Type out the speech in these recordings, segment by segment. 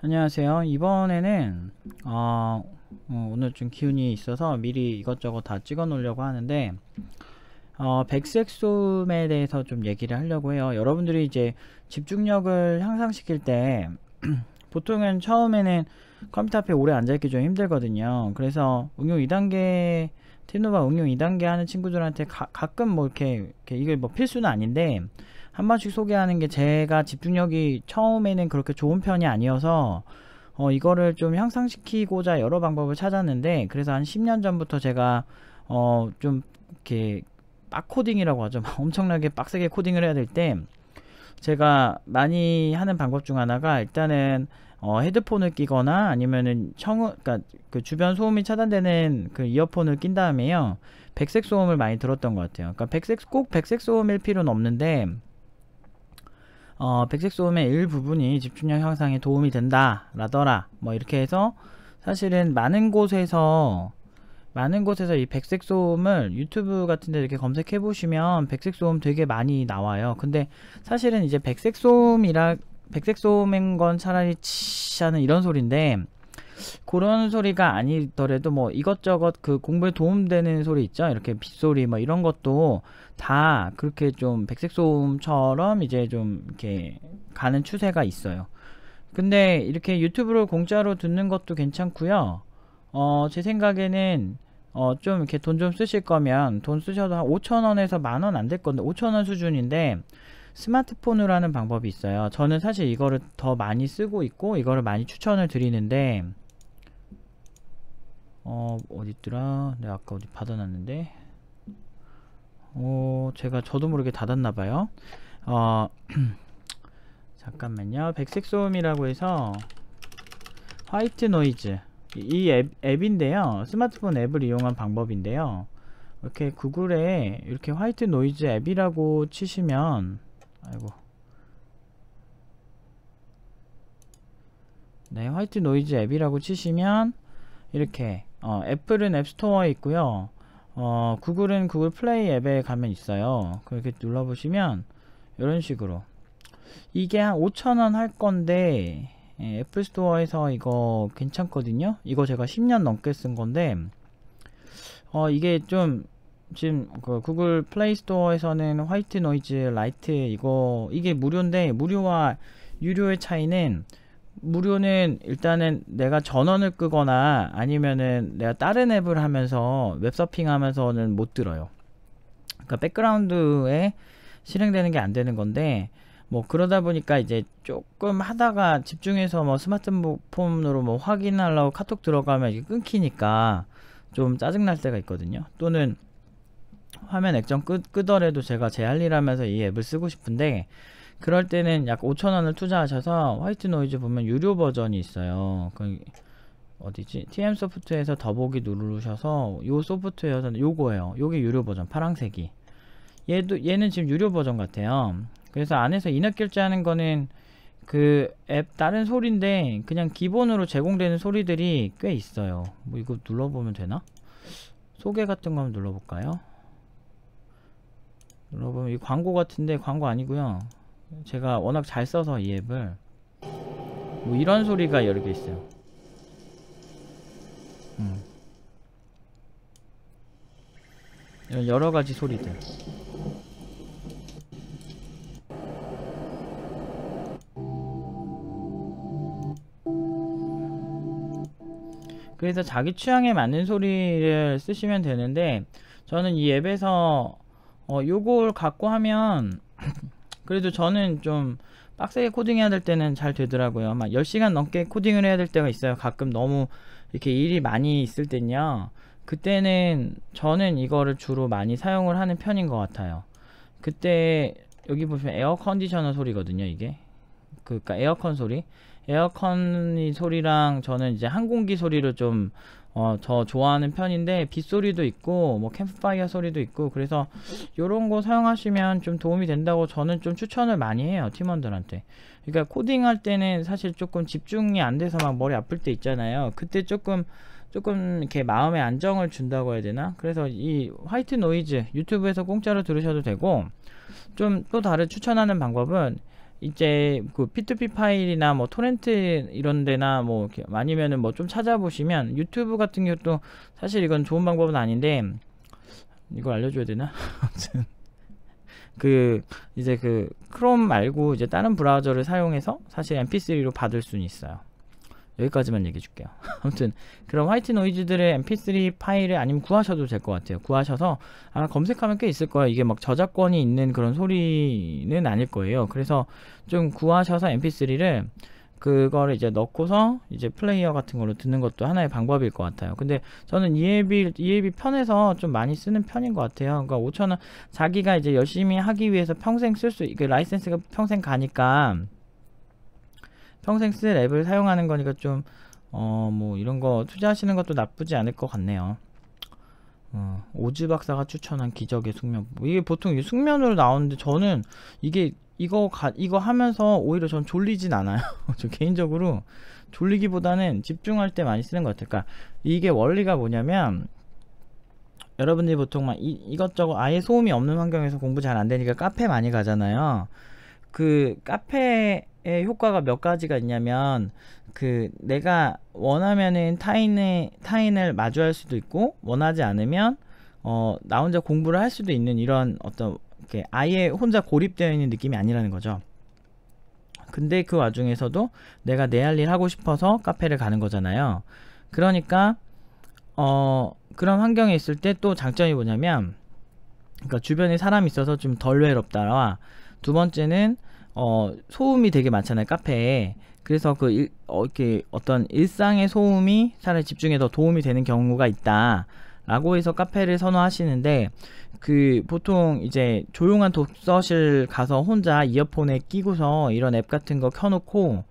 안녕하세요. 이번에는 어, 어, 오늘 좀 기운이 있어서 미리 이것저것 다 찍어 놓으려고 하는데 어, 백색소음에 대해서 좀 얘기를 하려고 해요. 여러분들이 이제 집중력을 향상시킬 때 보통은 처음에는 컴퓨터 앞에 오래 앉아있기 좀 힘들거든요. 그래서 응용 2단계 티노바 응용 2단계 하는 친구들한테 가, 끔뭐 이렇게, 이렇게 이걸 뭐 필수는 아닌데 한 번씩 소개하는 게 제가 집중력이 처음에는 그렇게 좋은 편이 아니어서 어, 이거를 좀 향상시키고자 여러 방법을 찾았는데 그래서 한 10년 전부터 제가 어, 좀 이렇게 빡코딩이라고 하죠. 엄청나게 빡세게 코딩을 해야 될 때 제가 많이 하는 방법 중 하나가 일단은 어, 헤드폰을 끼거나 아니면은 청음, 그니까 그 주변 소음이 차단되는 그 이어폰을 낀 다음에요. 백색 소음을 많이 들었던 것 같아요. 그니까 백색, 꼭 백색 소음일 필요는 없는데, 어, 백색 소음의 일부분이 집중력 향상에 도움이 된다 라더라 뭐 이렇게 해서 사실은 많은 곳에서 많은 곳에서 이 백색 소음을 유튜브 같은 데 이렇게 검색해 보시면 백색 소음 되게 많이 나와요 근데 사실은 이제 백색 소음이라 백색 소음인 건 차라리 치하는 이런 소리인데 그런 소리가 아니더라도 뭐 이것저것 그 공부에 도움되는 소리 있죠. 이렇게 빗소리 뭐 이런 것도 다 그렇게 좀 백색 소음처럼 이제 좀 이렇게 가는 추세가 있어요. 근데 이렇게 유튜브를 공짜로 듣는 것도 괜찮고요. 어, 제 생각에는 어, 좀 이렇게 돈 좀 쓰실 거면 돈 쓰셔도 한 5천원에서 만원안 될 건데 5천원 수준인데 스마트폰으로 하는 방법이 있어요. 저는 사실 이거를 더 많이 쓰고 있고 이거를 많이 추천을 드리는데 어 어딨더라 내가 아까 어디 받아놨는데 어 제가 저도 모르게 닫았나봐요 어 잠깐만요 백색 소음이라고 해서 화이트 노이즈 이 앱, 앱인데요 스마트폰 앱을 이용한 방법인데요 이렇게 구글에 이렇게 화이트 노이즈 앱이라고 치시면 아이고 네 화이트 노이즈 앱이라고 치시면 이렇게 어, 애플은 앱스토어에 있고요 어, 구글은 구글 플레이 앱에 가면 있어요 그렇게 눌러보시면 이런 식으로 이게 한 5천원 할 건데 예, 애플스토어에서 이거 괜찮거든요 이거 제가 10년 넘게 쓴 건데 어, 이게 좀 지금 그 구글 플레이 스토어에서는 화이트 노이즈 라이트 이거 이게 무료인데 무료와 유료의 차이는 무료는 일단은 내가 전원을 끄거나 아니면은 내가 다른 앱을 하면서 웹서핑 하면서는 못 들어요. 그러니까 백그라운드에 실행되는 게 안 되는 건데 뭐 그러다 보니까 이제 조금 하다가 집중해서 뭐 스마트폰으로 뭐 확인하려고 카톡 들어가면 이게 끊기니까 좀 짜증 날 때가 있거든요. 또는 화면 액정 끄, 끄더라도 제가 제 할 일 하면서 이 앱을 쓰고 싶은데 그럴 때는 약 5천원을 투자하셔서 화이트 노이즈 보면 유료 버전이 있어요 그 어디지? TM 소프트에서 더보기 누르셔서 요 소프트웨어에서 요거예요 요게 유료 버전 파랑색이 얘도 얘는 지금 유료 버전 같아요 그래서 안에서 인앱 결제하는 거는 그 앱 다른 소리인데 그냥 기본으로 제공되는 소리들이 꽤 있어요 뭐 이거 눌러보면 되나? 소개 같은 거 한번 눌러볼까요? 눌러보면 이 광고 같은데 광고 아니고요 제가 워낙 잘 써서 이 앱을 뭐 이런 소리가 여러 개 있어요 음. 이런 여러가지 소리들 그래서 자기 취향에 맞는 소리를 쓰시면 되는데 저는 이 앱에서 어, 요걸 갖고 하면 그래도 저는 좀 빡세게 코딩해야 될 때는 잘 되더라고요. 막 10시간 넘게 코딩을 해야 될 때가 있어요. 가끔 너무 이렇게 일이 많이 있을 때요 그때는 저는 이거를 주로 많이 사용을 하는 편인 것 같아요. 그때 여기 보시면 에어 컨디셔너 소리거든요, 이게. 그니까 그러니까 에어컨 소리. 에어컨이 소리랑 저는 이제 항공기 소리를 좀 어, 더 좋아하는 편인데 빗소리도 있고 뭐 캠프파이어 소리도 있고 그래서 이런거 사용하시면 좀 도움이 된다고 저는 좀 추천을 많이 해요 팀원들한테 그러니까 코딩할 때는 사실 조금 집중이 안 돼서 막 머리 아플 때 있잖아요 그때 조금 조금 이렇게 마음의 안정을 준다고 해야 되나 그래서 이 화이트 노이즈 유튜브에서 공짜로 들으셔도 되고 좀 또 다른 추천하는 방법은 이제 그 P2P 파일이나 뭐 토렌트 이런 데나 뭐 이렇게 아니면은 뭐 좀 찾아보시면 유튜브 같은 경우도 사실 이건 좋은 방법은 아닌데 이걸 알려줘야 되나? 아무튼 그 이제 그 크롬 말고 이제 다른 브라우저를 사용해서 사실 mp3로 받을 수는 있어요. 여기까지만 얘기해 줄게요. 아무튼 그럼 화이트 노이즈들의 mp3 파일을 아니면 구하셔도 될 것 같아요. 구하셔서 아마 검색하면 꽤 있을 거예요. 이게 막 저작권이 있는 그런 소리는 아닐 거예요. 그래서 좀 구하셔서 mp3를 그거를 이제 넣고서 이제 플레이어 같은 걸로 듣는 것도 하나의 방법일 것 같아요. 근데 저는 EAB, EAB 편에서 좀 많이 쓰는 편인 것 같아요. 그러니까 5천원 자기가 이제 열심히 하기 위해서 평생 쓸 수, 이게 라이센스가 평생 가니까 평생 쓸 앱을 사용하는 거니까 좀 어 뭐 이런 거 투자하시는 것도 나쁘지 않을 것 같네요. 어, 오즈 박사가 추천한 기적의 숙면 뭐 이게 보통 숙면으로 나오는데 저는 이게 이거 가, 이거 하면서 오히려 전 졸리진 않아요. 저 개인적으로 졸리기보다는 집중할 때 많이 쓰는 것 같아요. 그러니까 이게 원리가 뭐냐면 여러분들이 보통 막 이, 이것저것 아예 소음이 없는 환경에서 공부 잘 안 되니까 카페 많이 가잖아요. 그 카페 효과가 몇 가지가 있냐면 그 내가 원하면은 타인의 타인을 마주할 수도 있고 원하지 않으면 어 나 혼자 공부를 할 수도 있는 이런 어떤 이렇게 아예 혼자 고립되어 있는 느낌이 아니라는 거죠. 근데 그 와중에서도 내가 내 할 일 하고 싶어서 카페를 가는 거잖아요. 그러니까 어 그런 환경에 있을 때 또 장점이 뭐냐면 그러니까 주변에 사람이 있어서 좀 덜 외롭다와 두 번째는 어, 소음이 되게 많잖아요 카페에 그래서 그 일, 어, 이렇게 어떤 일상의 소음이 차라 집중에 더 도움이 되는 경우가 있다 라고 해서 카페를 선호하시는데 그 보통 이제 조용한 독서실 가서 혼자 이어폰에 끼고서 이런 앱 같은 거 켜놓고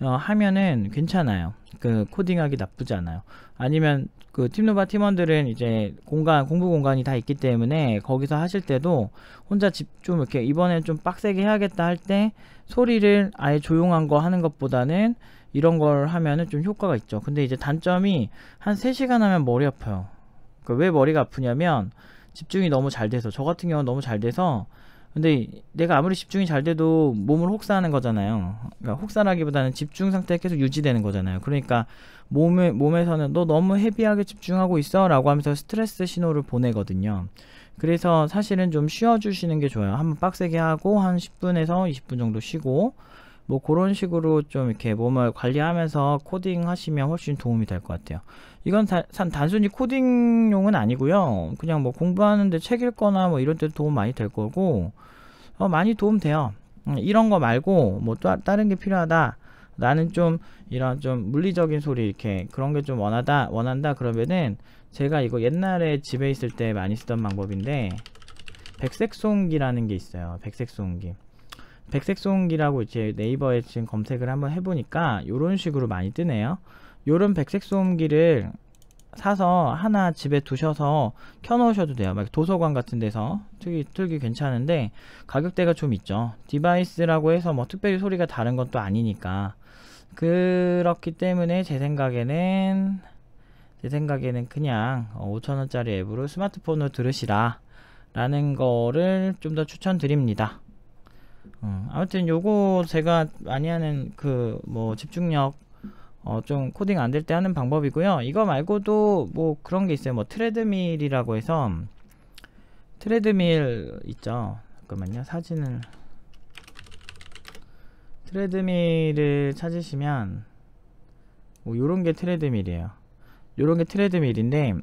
어, 하면은 괜찮아요. 그 코딩하기 나쁘지 않아요. 아니면 그 팀노바 팀원들은 이제 공간 공부 공간이 다 있기 때문에 거기서 하실 때도 혼자 집 좀 이렇게 이번엔 좀 빡세게 해야겠다 할 때 소리를 아예 조용한 거 하는 것보다는 이런 걸 하면은 좀 효과가 있죠. 근데 이제 단점이 한 3시간 하면 머리 아파요. 그왜 그러니까 머리가 아프냐면 집중이 너무 잘 돼서 저 같은 경우는 너무 잘 돼서 근데 내가 아무리 집중이 잘 돼도 몸을 혹사하는 거잖아요. 그러니까 혹사라기보다는 집중 상태가 계속 유지되는 거잖아요. 그러니까 몸에 몸에서는 너 너무 헤비하게 집중하고 있어라고 하면서 스트레스 신호를 보내거든요. 그래서 사실은 좀 쉬어 주시는 게 좋아요. 한번 빡세게 하고 한 10분에서 20분 정도 쉬고 뭐 그런 식으로 좀 이렇게 몸을 관리하면서 코딩 하시면 훨씬 도움이 될 것 같아요. 이건 다, 단순히 코딩용은 아니고요. 그냥 뭐 공부하는데 책 읽거나 뭐 이런 데도 도움 많이 될 거고 어, 많이 도움 돼요. 음, 이런 거 말고 뭐 또 다른 게 필요하다. 나는 좀 이런 좀 물리적인 소리 이렇게 그런 게 좀 원하다 원한다 그러면은 제가 이거 옛날에 집에 있을 때 많이 쓰던 방법인데 백색송기라는게 있어요. 백색송기 백색소음기라고 이제 네이버에 지금 검색을 한번 해보니까 이런 식으로 많이 뜨네요 이런 백색소음기를 사서 하나 집에 두셔서 켜놓으셔도 돼요 막 도서관 같은 데서 틀기, 틀기 괜찮은데 가격대가 좀 있죠 디바이스라고 해서 뭐 특별히 소리가 다른 것도 아니니까 그렇기 때문에 제 생각에는 제 생각에는 그냥 5천원짜리 어, 앱으로 스마트폰으로 들으시라 라는 거를 좀 더 추천드립니다 어, 아무튼 요거 제가 많이 하는 그 뭐 집중력 어, 좀 코딩 안 될 때 하는 방법이고요. 이거 말고도 뭐 그런 게 있어요. 뭐 트레드밀이라고 해서 트레드밀 있죠. 잠깐만요. 사진을 트레드밀을 찾으시면 뭐 요런 게 트레드밀이에요. 요런 게 트레드밀인데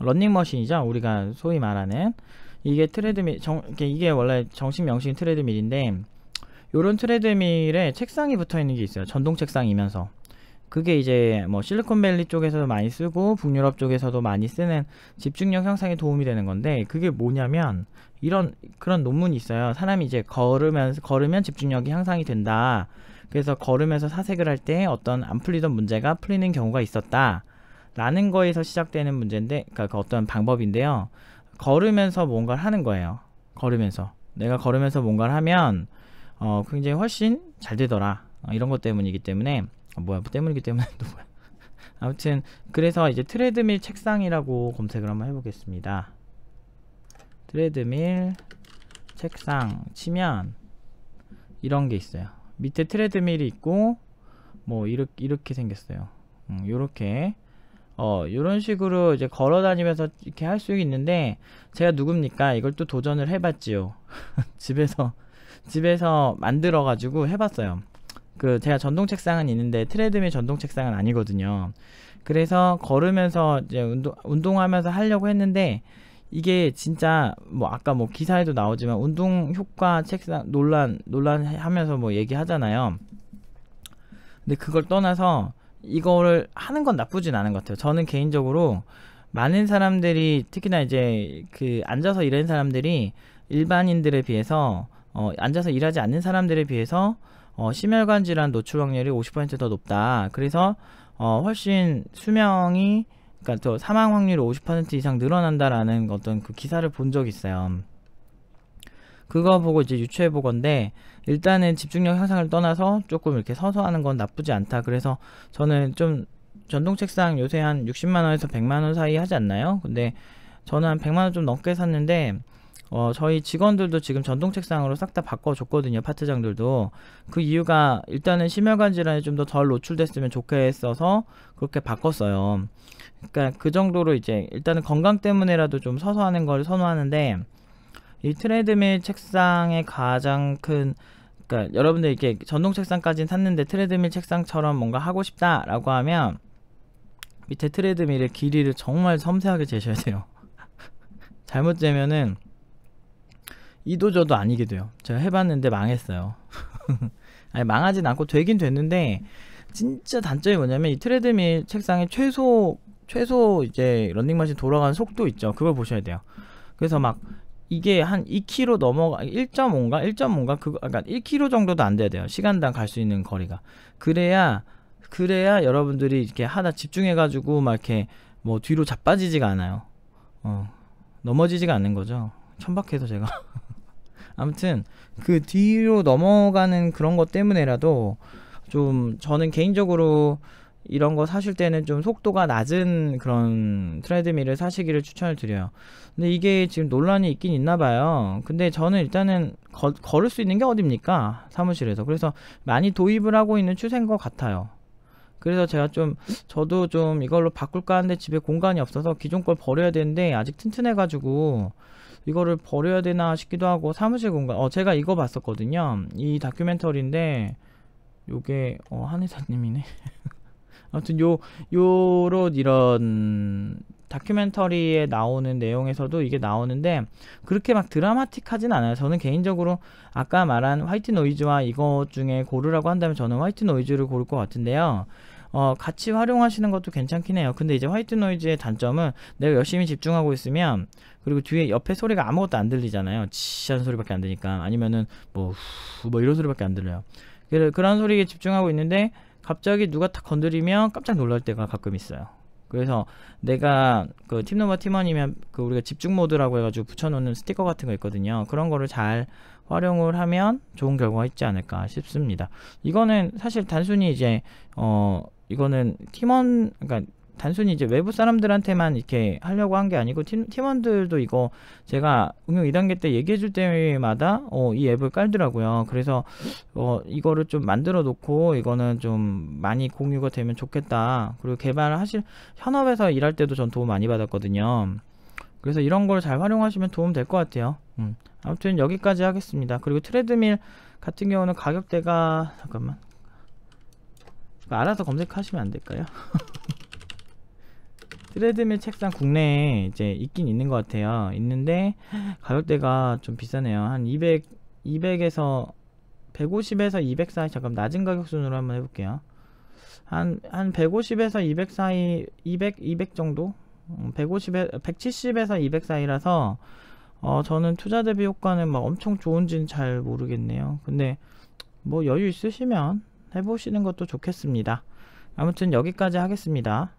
런닝머신이죠. 우리가 소위 말하는 이게 트레드밀 정, 이게 원래 정식 명칭 트레드밀인데 요런 트레드밀에 책상이 붙어 있는 게 있어요. 전동 책상이면서. 그게 이제 뭐 실리콘밸리 쪽에서도 많이 쓰고 북유럽 쪽에서도 많이 쓰는 집중력 향상에 도움이 되는 건데 그게 뭐냐면 이런 그런 논문이 있어요. 사람이 이제 걸으면서 걸으면 집중력이 향상이 된다. 그래서 걸으면서 사색을 할 때 어떤 안 풀리던 문제가 풀리는 경우가 있었다. 라는 거에서 시작되는 문제인데 그러니까 그 어떤 방법인데요. 걸으면서 뭔가를 하는 거예요. 걸으면서 내가 걸으면서 뭔가를 하면 어, 굉장히 훨씬 잘 되더라. 어, 이런 것 때문이기 때문에 아, 뭐야 뭐 때문이기 때문에 또 뭐야. 아무튼 그래서 이제 트레드밀 책상이라고 검색을 한번 해보겠습니다. 트레드밀 책상 치면 이런 게 있어요. 밑에 트레드밀이 있고 뭐 이렇게 이렇게 생겼어요. 음, 요렇게 어, 요런 식으로 이제 걸어 다니면서 이렇게 할 수 있는데, 제가 누굽니까? 이걸 또 도전을 해봤지요. 집에서 집에서 만들어가지고 해봤어요. 그 제가 전동 책상은 있는데 트레드밀 전동 책상은 아니거든요. 그래서 걸으면서 이제 운동 운동하면서 하려고 했는데 이게 진짜 뭐 아까 뭐 기사에도 나오지만 운동 효과 책상 논란 논란 하면서 뭐 얘기하잖아요. 근데 그걸 떠나서 이거를 하는 건 나쁘진 않은 것 같아요. 저는 개인적으로 많은 사람들이 특히나 이제 그 앉아서 일하는 사람들이 일반인들에 비해서 어, 앉아서 일하지 않는 사람들에 비해서 어, 심혈관 질환 노출 확률이 50%더 높다. 그래서 어, 훨씬 수명이 그니까더 사망 확률이 50% 이상 늘어난다라는 어떤 그 기사를 본 적이 있어요. 그거 보고 이제 유추해 보건데 일단은 집중력 향상을 떠나서 조금 이렇게 서서 하는 건 나쁘지 않다. 그래서 저는 좀 전동 책상 요새 한 60만 원에서 100만 원 사이 하지 않나요? 근데 저는 한 100만 원 좀 넘게 샀는데 어, 저희 직원들도 지금 전동 책상으로 싹 다 바꿔줬거든요. 파트장들도. 그 이유가 일단은 심혈관 질환에 좀 더 덜 노출됐으면 좋겠어서 그렇게 바꿨어요. 그러니까 그 정도로 이제 일단은 건강 때문에라도 좀 서서 하는 걸 선호하는데 이 트레드밀 책상의 가장 큰 그러니까 여러분들 이렇게 전동 책상까지는 샀는데 트레드밀 책상처럼 뭔가 하고 싶다라고 하면 밑에 트레드밀의 길이를 정말 섬세하게 재셔야 돼요. 잘못 재면은 이도저도 아니게 돼요. 제가 해봤는데 망했어요. 아니 망하진 않고 되긴 됐는데 진짜 단점이 뭐냐면 이 트레드밀 책상에 최소 최소 이제 런닝머신 돌아가는 속도 있죠. 그걸 보셔야 돼요. 그래서 막 이게 한 2km 넘어가 1.5인가 1.5인가 그거 그러까 1km 정도도 안 돼야 돼요. 시간당 갈 수 있는 거리가. 그래야 그래야 여러분들이 이렇게 하나 집중해 가지고 막 이렇게 뭐 뒤로 자빠지지가 않아요. 어. 넘어지지가 않는 거죠. 천박해서 제가 아무튼 그 뒤로 넘어가는 그런 것 때문에라도 좀 저는 개인적으로 이런 거 사실 때는 좀 속도가 낮은 그런 트레드밀을 사시기를 추천을 드려요. 근데 이게 지금 논란이 있긴 있나 봐요. 근데 저는 일단은 거, 걸을 수 있는 게 어딥니까? 사무실에서. 그래서 많이 도입을 하고 있는 추세인 것 같아요. 그래서 제가 좀 저도 좀 이걸로 바꿀까 하는데 집에 공간이 없어서 기존 걸 버려야 되는데 아직 튼튼해가지고 이거를 버려야 되나 싶기도 하고 사무실 공간 어 제가 이거 봤었거든요 이 다큐멘터리인데 요게 어 한의사님이네 아무튼 요 요런 이런 다큐멘터리에 나오는 내용에서도 이게 나오는데 그렇게 막 드라마틱하진 않아요. 저는 개인적으로 아까 말한 화이트 노이즈와 이것 중에 고르라고 한다면 저는 화이트 노이즈를 고를 것 같은데요. 어, 같이 활용하시는 것도 괜찮긴 해요. 근데 이제 화이트 노이즈의 단점은 내가 열심히 집중하고 있으면 그리고 뒤에 옆에 소리가 아무것도 안 들리잖아요. 치한 소리밖에 안 되니까 아니면은 뭐뭐 뭐 이런 소리밖에 안 들려요. 그런 소리에 집중하고 있는데 갑자기 누가 탁 건드리면 깜짝 놀랄 때가 가끔 있어요. 그래서 내가 그 팀넘버 팀원이면 그 우리가 집중 모드라고 해가지고 붙여놓는 스티커 같은 거 있거든요. 그런 거를 잘 활용을 하면 좋은 결과가 있지 않을까 싶습니다. 이거는 사실 단순히 이제 어 이거는 팀원 그러니까 단순히 이제 외부 사람들한테만 이렇게 하려고 한 게 아니고 팀, 팀원들도 이거 제가 응용 2단계 때 얘기해 줄 때마다 어, 이 앱을 깔더라고요. 그래서 어, 이거를 좀 만들어 놓고 이거는 좀 많이 공유가 되면 좋겠다. 그리고 개발을 하실 현업에서 일할 때도 전 도움 많이 받았거든요. 그래서 이런 걸 잘 활용하시면 도움 될 것 같아요. 음. 아무튼 여기까지 하겠습니다. 그리고 트레드밀 같은 경우는 가격대가 잠깐만 알아서 검색하시면 안 될까요? 트레드밀 책상 국내에 이제 있긴 있는 것 같아요. 있는데 가격대가 좀 비싸네요. 한 200, 200에서 150에서 200 사이 잠깐 낮은 가격 순으로 한번 해볼게요. 한, 한 150에서 200 사이, 200, 200 정도? 150에, 170에서 200 사이라서, 어, 저는 투자 대비 효과는 막 엄청 좋은지는 잘 모르겠네요. 근데, 뭐 여유 있으시면, 해보시는 것도 좋겠습니다. 아무튼 여기까지 하겠습니다.